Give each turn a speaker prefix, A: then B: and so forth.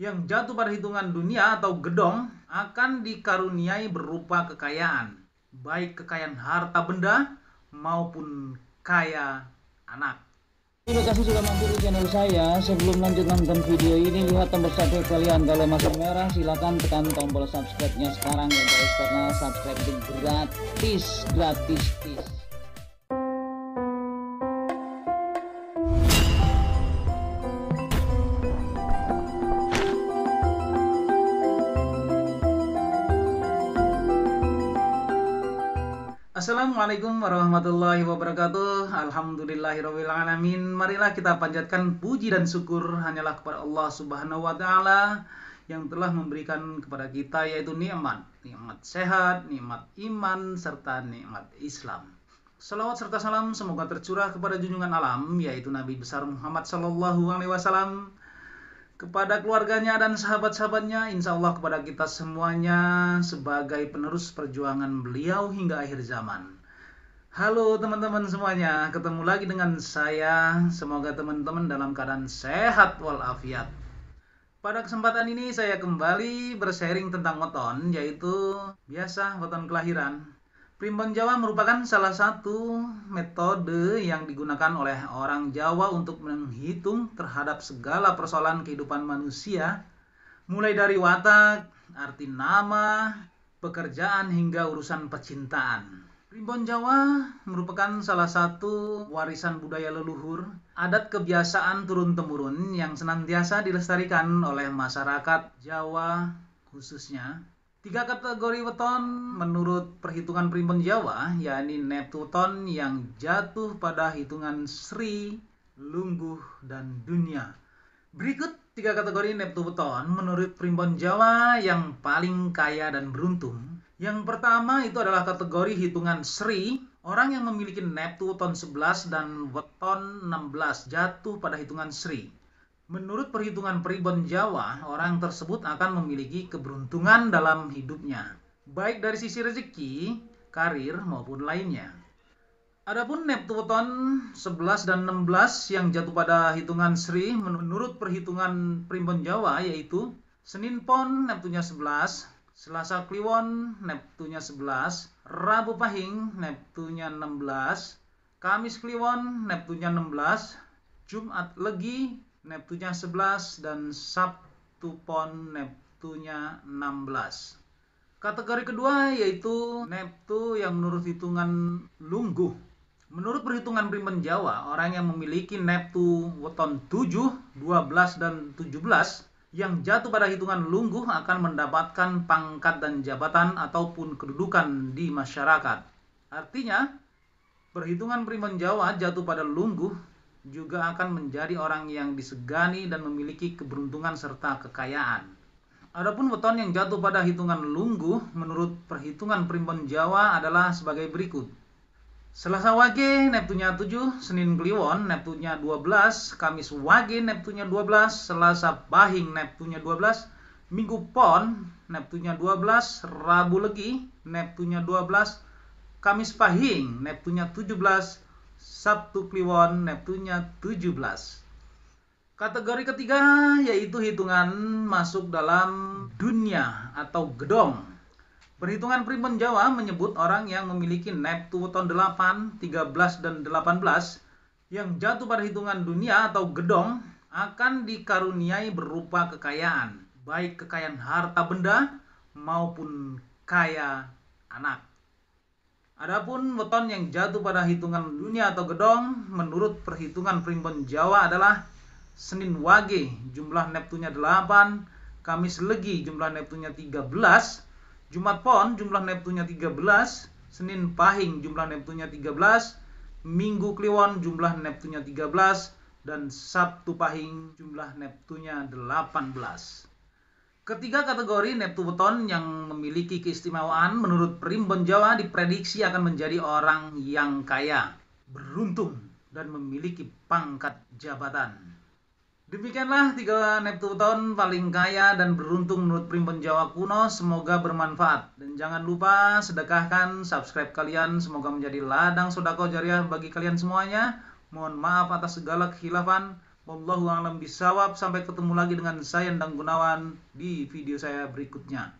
A: yang jatuh pada hitungan dunia atau gedong akan dikaruniai berupa kekayaan, baik kekayaan harta benda maupun kaya anak. Terima kasih sudah mampir di channel saya. Sebelum lanjut nonton video ini, lihat tombol subscribe kalian. Kalau masih merah, silahkan tekan tombol subscribe-nya sekarang ya guys, karena subscribe gratis, gratis, gratis. Assalamualaikum warahmatullahi wabarakatuh Alhamdulillahirrabbilalamin Marilah kita panjatkan puji dan syukur Hanyalah kepada Allah subhanahu wa ta'ala Yang telah memberikan kepada kita yaitu nikmat Nikmat sehat, nikmat iman, serta nikmat Islam Salawat serta salam semoga tercurah kepada junjungan alam Yaitu Nabi Besar Muhammad Sallallahu Alaihi Wasallam kepada keluarganya dan sahabat-sahabatnya, insya Allah kepada kita semuanya sebagai penerus perjuangan beliau hingga akhir zaman. Halo teman-teman semuanya, ketemu lagi dengan saya. Semoga teman-teman dalam keadaan sehat walafiat. Pada kesempatan ini saya kembali bersharing tentang weton, yaitu biasa weton kelahiran. Primbon Jawa merupakan salah satu metode yang digunakan oleh orang Jawa untuk menghitung terhadap segala persoalan kehidupan manusia, mulai dari watak, arti nama, pekerjaan hingga urusan percintaan. Primbon Jawa merupakan salah satu warisan budaya leluhur, adat kebiasaan turun-temurun yang senantiasa dilestarikan oleh masyarakat Jawa khususnya Tiga kategori weton menurut perhitungan primbon Jawa, yakni Neptuton yang jatuh pada hitungan Sri, Lungguh, dan Dunia. Berikut tiga kategori Neptuton weton menurut primbon Jawa yang paling kaya dan beruntung. Yang pertama itu adalah kategori hitungan Sri, orang yang memiliki Neptuton weton 11 dan weton 16 jatuh pada hitungan Sri. Menurut perhitungan Primbon Jawa, orang tersebut akan memiliki keberuntungan dalam hidupnya, baik dari sisi rezeki, karir, maupun lainnya. Adapun Neptuton 11 dan 16 yang jatuh pada hitungan Sri menurut perhitungan Primbon Jawa yaitu Senin Pon Neptunya 11, Selasa Kliwon Neptunya 11, Rabu Pahing Neptunya 16, Kamis Kliwon Neptunya 16, Jumat Legi Neptunya 11 dan Sabtu Pon Neptunya 16. Kategori kedua yaitu Neptu yang menurut hitungan Lunggu. Menurut perhitungan primen Jawa, orang yang memiliki Neptu weton 7, 12, dan 17 yang jatuh pada hitungan Lunggu akan mendapatkan pangkat dan jabatan ataupun kedudukan di masyarakat. Artinya, perhitungan primen Jawa jatuh pada lungguh juga akan menjadi orang yang disegani dan memiliki keberuntungan serta kekayaan. Adapun weton yang jatuh pada hitungan lunggu menurut perhitungan primbon Jawa adalah sebagai berikut. Selasa Wage Neptunya 7, Senin Kliwon Neptunya 12, Kamis Wage Neptunya 12, Selasa Bahing Neptunya 12, Minggu Pon Neptunya 12, Rabu Legi Neptunya 12, Kamis Pahing Neptunya 17, Sabtu Kliwon Neptunya 17. Kategori ketiga yaitu hitungan masuk dalam dunia atau gedong. Perhitungan primbon Jawa menyebut orang yang memiliki Neptu tahun 8, 13, dan 18 yang jatuh pada hitungan dunia atau gedong akan dikaruniai berupa kekayaan, baik kekayaan harta benda maupun kaya anak. Adapun weton yang jatuh pada hitungan dunia atau gedong menurut perhitungan primbon Jawa adalah Senin Wage jumlah Neptunya 8, Kamis Legi jumlah Neptunya 13, Jumat Pon jumlah Neptunya 13, Senin Pahing jumlah Neptunya 13, Minggu Kliwon jumlah Neptunya 13 dan Sabtu Pahing jumlah Neptunya 18. Ketiga kategori Neptu weton yang memiliki keistimewaan menurut Primbon Jawa diprediksi akan menjadi orang yang kaya, beruntung, dan memiliki pangkat jabatan. Demikianlah tiga Neptuton paling kaya dan beruntung menurut Primbon Jawa kuno. Semoga bermanfaat. Dan jangan lupa sedekahkan subscribe kalian. Semoga menjadi ladang sodako jariah bagi kalian semuanya. Mohon maaf atas segala kehilafan. Wallahu a'lam bisawab. Sampai ketemu lagi dengan saya Endang Gunawan di video saya berikutnya.